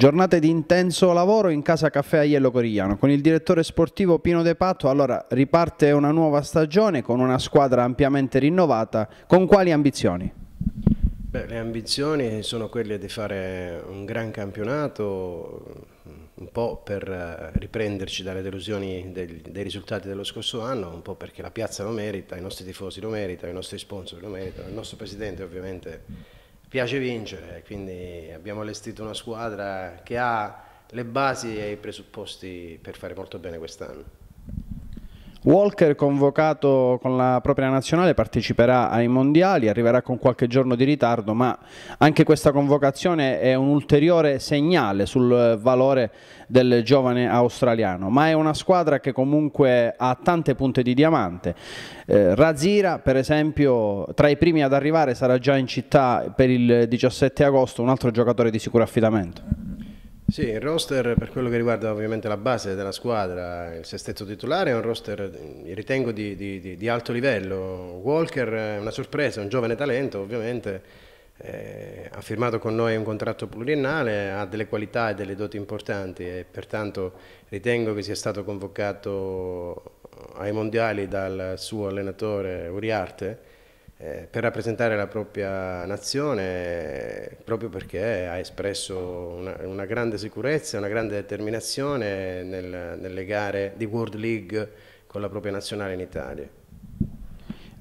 Giornate di intenso lavoro in casa caffè Aiello Corigliano con il direttore sportivo Pino De Patto. Allora riparte una nuova stagione con una squadra ampiamente rinnovata. Con quali ambizioni? Beh, le ambizioni sono quelle di fare un gran campionato, un po' per eh, riprenderci dalle delusioni dei, dei risultati dello scorso anno, un po' perché la piazza lo merita, i nostri tifosi lo meritano, i nostri sponsor lo meritano, il nostro presidente ovviamente piace vincere, quindi abbiamo allestito una squadra che ha le basi e i presupposti per fare molto bene quest'anno. Walker, convocato con la propria nazionale, parteciperà ai mondiali, arriverà con qualche giorno di ritardo, ma anche questa convocazione è un ulteriore segnale sul valore del giovane australiano. Ma è una squadra che comunque ha tante punte di diamante. Eh, Razira, per esempio, tra i primi ad arrivare sarà già in città per il 17 agosto, un altro giocatore di sicuro affidamento. Sì, il roster per quello che riguarda ovviamente la base della squadra, il sestetto titolare è un roster eh, ritengo di, di, di alto livello. Walker è una sorpresa, è un giovane talento ovviamente, eh, ha firmato con noi un contratto pluriennale, ha delle qualità e delle doti importanti e pertanto ritengo che sia stato convocato ai mondiali dal suo allenatore Uriarte eh, per rappresentare la propria nazione eh, proprio perché ha espresso una, una grande sicurezza, e una grande determinazione nel, nelle gare di World League con la propria nazionale in Italia.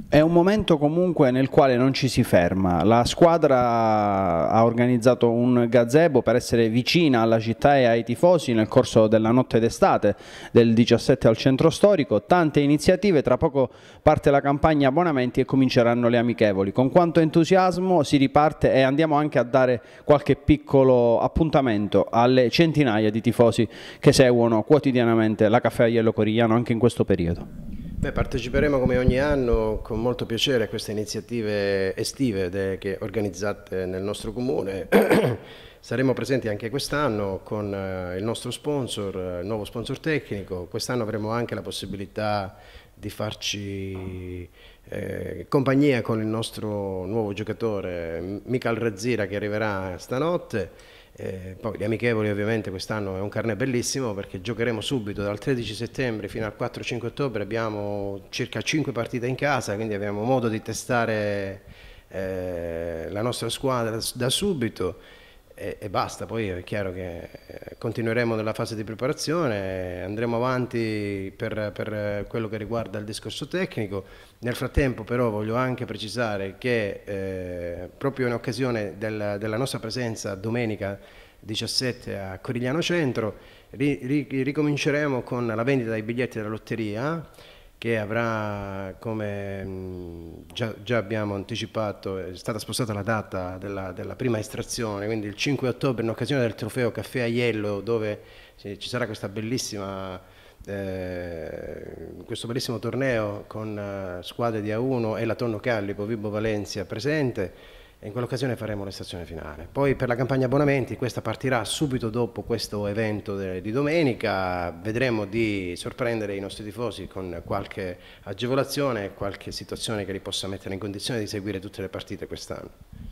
È un momento comunque nel quale non ci si ferma. La squadra ha organizzato un gazebo per essere vicina alla città e ai tifosi nel corso della notte d'estate del 17 al centro storico. Tante iniziative, tra poco parte la campagna abbonamenti e cominceranno le amichevoli. Con quanto entusiasmo si riparte e andiamo anche a dare qualche piccolo appuntamento alle centinaia di tifosi che seguono quotidianamente la Caffè Aiello Corigliano anche in questo periodo. Beh, parteciperemo come ogni anno con molto piacere a queste iniziative estive che organizzate nel nostro comune. Saremo presenti anche quest'anno con eh, il nostro sponsor, eh, il nuovo sponsor tecnico. Quest'anno avremo anche la possibilità di farci eh, compagnia con il nostro nuovo giocatore Michael Razzira che arriverà stanotte eh, poi gli amichevoli ovviamente quest'anno è un carne bellissimo perché giocheremo subito dal 13 settembre fino al 4-5 ottobre, abbiamo circa 5 partite in casa, quindi abbiamo modo di testare eh, la nostra squadra da subito e, e, basta, poi è chiaro che eh, continueremo nella fase di preparazione, andremo avanti per, per, quello che riguarda il discorso tecnico, nel frattempo però voglio anche precisare che eh, proprio in occasione del, della nostra presenza domenica 17 a Corigliano Centro ri, ri, ricominceremo con la vendita dei biglietti della lotteria che avrà, come mm, già, già, abbiamo anticipato, è stata spostata la data della, della, prima estrazione, quindi il 5 ottobre in occasione del trofeo Caffè Aiello dove ci sarà eh, questo bellissimo torneo con eh, squadre di A1 e la Tonno Callipo, Vibo Valencia presente e in quell'occasione faremo l'estazione finale. Poi per la campagna abbonamenti, questa partirà subito dopo questo evento di domenica, vedremo di sorprendere i nostri tifosi con qualche agevolazione, qualche situazione che li possa mettere in condizione di seguire tutte le partite quest'anno.